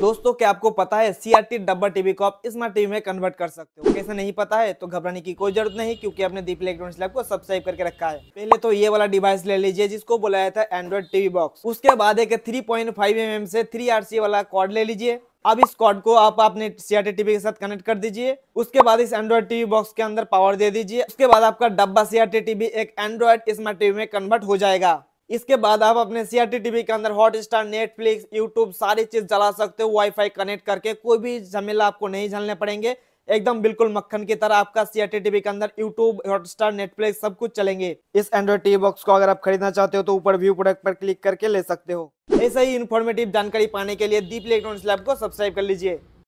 दोस्तों क्या आपको पता है सीआरटी डब्बा टीवी को आप स्मार्ट टीवी में कन्वर्ट कर सकते हो कैसे नहीं पता है तो घबराने की कोई जरूरत नहीं क्योंकि आपने दीप इलेक्ट्रॉनिक्स लैब को सब्सक्राइब करके रखा है पहले तो ये वाला डिवाइस ले लीजिए जिसको बुलाया था एंड्रॉइड टीवी बॉक्स उसके बाद एक three point five M M से थ्री आर सी वाला कॉर्ड ले लीजिए अब इस कॉर्ड को आप अपने सीआरटी टीवी के साथ कनेक्ट कर दीजिए उसके बाद इस एंड्रॉइड टीवी बॉक्स के अंदर पावर दे दीजिए उसके बाद आपका डब्बा सीआरटी टीवी एक एंड्रॉइड स्मार्ट टीवी में कन्वर्ट हो जाएगा इसके बाद आप अपने सी आर टीवी के अंदर हॉटस्टार नेटफ्लिक्स यूट्यूब सारी चीज चला सकते हो वाईफाई कनेक्ट करके कोई भी झमेला आपको नहीं झलने पड़ेंगे एकदम बिल्कुल मक्खन की तरह आपका सी आर टीवी के अंदर यूट्यूब हॉटस्टार नेटफ्लिक्स सब कुछ चलेंगे इस एंड्रॉइड टीवी बॉक्स को अगर आप खरीदना चाहते हो तो ऊपर व्यू प्रोडक्ट पर क्लिक करके ले सकते हो ऐसे ही इन्फॉर्मेटिव जानकारी पाने के लिए दीप इलेक्ट्रॉनिक्स लैब को सब्सक्राइब कर लीजिए